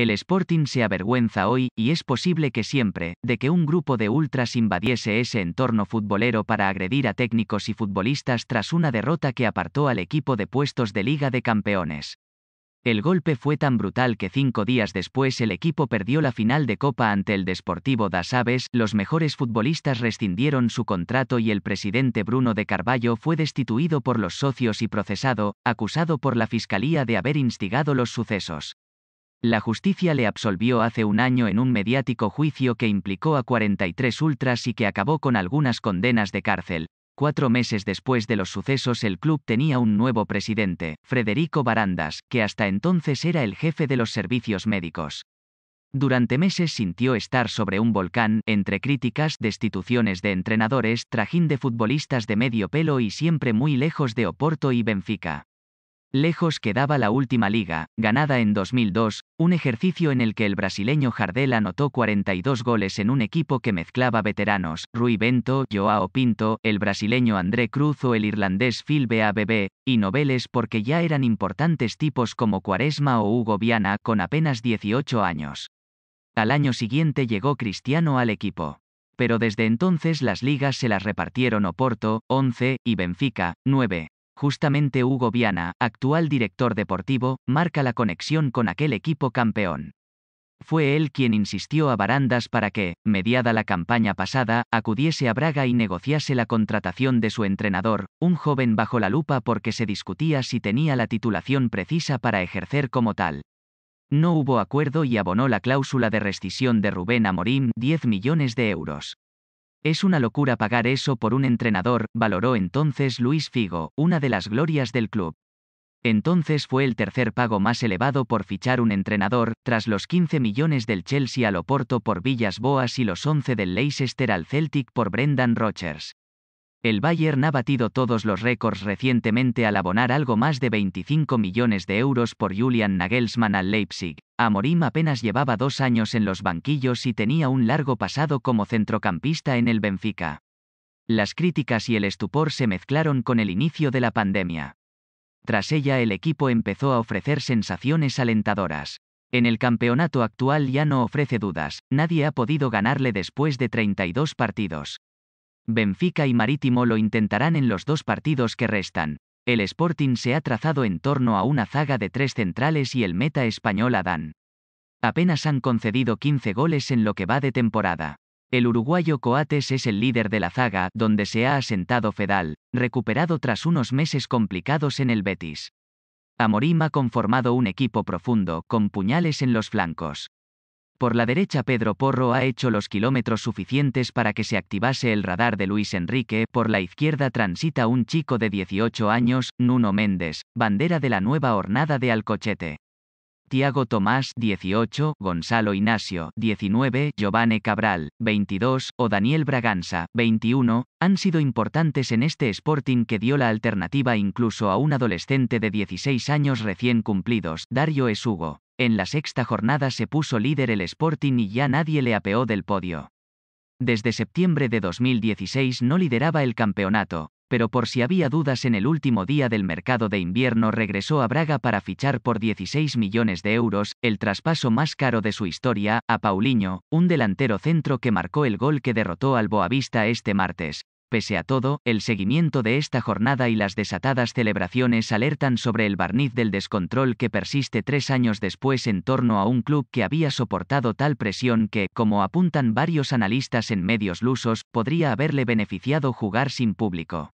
El Sporting se avergüenza hoy, y es posible que siempre, de que un grupo de ultras invadiese ese entorno futbolero para agredir a técnicos y futbolistas tras una derrota que apartó al equipo de puestos de Liga de Campeones. El golpe fue tan brutal que cinco días después el equipo perdió la final de Copa ante el Desportivo Das Aves, los mejores futbolistas rescindieron su contrato y el presidente Bruno de Carballo fue destituido por los socios y procesado, acusado por la Fiscalía de haber instigado los sucesos. La justicia le absolvió hace un año en un mediático juicio que implicó a 43 ultras y que acabó con algunas condenas de cárcel. Cuatro meses después de los sucesos el club tenía un nuevo presidente, Federico Barandas, que hasta entonces era el jefe de los servicios médicos. Durante meses sintió estar sobre un volcán, entre críticas, destituciones de entrenadores, trajín de futbolistas de medio pelo y siempre muy lejos de Oporto y Benfica. Lejos quedaba la última liga, ganada en 2002, un ejercicio en el que el brasileño Jardel anotó 42 goles en un equipo que mezclaba veteranos, Rui Bento, Joao Pinto, el brasileño André Cruz o el irlandés Phil BABB, y noveles porque ya eran importantes tipos como Cuaresma o Hugo Viana con apenas 18 años. Al año siguiente llegó Cristiano al equipo pero desde entonces las ligas se las repartieron Oporto, 11, y Benfica, 9, Justamente Hugo Viana, actual director deportivo, marca la conexión con aquel equipo campeón. Fue él quien insistió a Barandas para que, mediada la campaña pasada, acudiese a Braga y negociase la contratación de su entrenador, un joven bajo la lupa porque se discutía si tenía la titulación precisa para ejercer como tal. No hubo acuerdo y abonó la cláusula de rescisión de Rubén Amorim 10 millones de euros. Es una locura pagar eso por un entrenador, valoró entonces Luis Figo, una de las glorias del club. Entonces fue el tercer pago más elevado por fichar un entrenador, tras los 15 millones del Chelsea al Oporto por Villas Boas y los 11 del Leicester al Celtic por Brendan Rogers. El Bayern ha batido todos los récords recientemente al abonar algo más de 25 millones de euros por Julian Nagelsmann al Leipzig. Amorim apenas llevaba dos años en los banquillos y tenía un largo pasado como centrocampista en el Benfica. Las críticas y el estupor se mezclaron con el inicio de la pandemia. Tras ella el equipo empezó a ofrecer sensaciones alentadoras. En el campeonato actual ya no ofrece dudas, nadie ha podido ganarle después de 32 partidos. Benfica y Marítimo lo intentarán en los dos partidos que restan. El Sporting se ha trazado en torno a una zaga de tres centrales y el meta español Adán. Apenas han concedido 15 goles en lo que va de temporada. El uruguayo Coates es el líder de la zaga, donde se ha asentado Fedal, recuperado tras unos meses complicados en el Betis. Amorim ha conformado un equipo profundo, con puñales en los flancos. Por la derecha Pedro Porro ha hecho los kilómetros suficientes para que se activase el radar de Luis Enrique, por la izquierda transita un chico de 18 años, Nuno Méndez, bandera de la nueva hornada de Alcochete. Tiago Tomás, 18, Gonzalo Ignacio, 19, Giovanni Cabral, 22, o Daniel Braganza, 21, han sido importantes en este Sporting que dio la alternativa incluso a un adolescente de 16 años recién cumplidos, Dario Esugo. En la sexta jornada se puso líder el Sporting y ya nadie le apeó del podio. Desde septiembre de 2016 no lideraba el campeonato, pero por si había dudas en el último día del mercado de invierno regresó a Braga para fichar por 16 millones de euros, el traspaso más caro de su historia, a Paulinho, un delantero centro que marcó el gol que derrotó al Boavista este martes, Pese a todo, el seguimiento de esta jornada y las desatadas celebraciones alertan sobre el barniz del descontrol que persiste tres años después en torno a un club que había soportado tal presión que, como apuntan varios analistas en medios lusos, podría haberle beneficiado jugar sin público.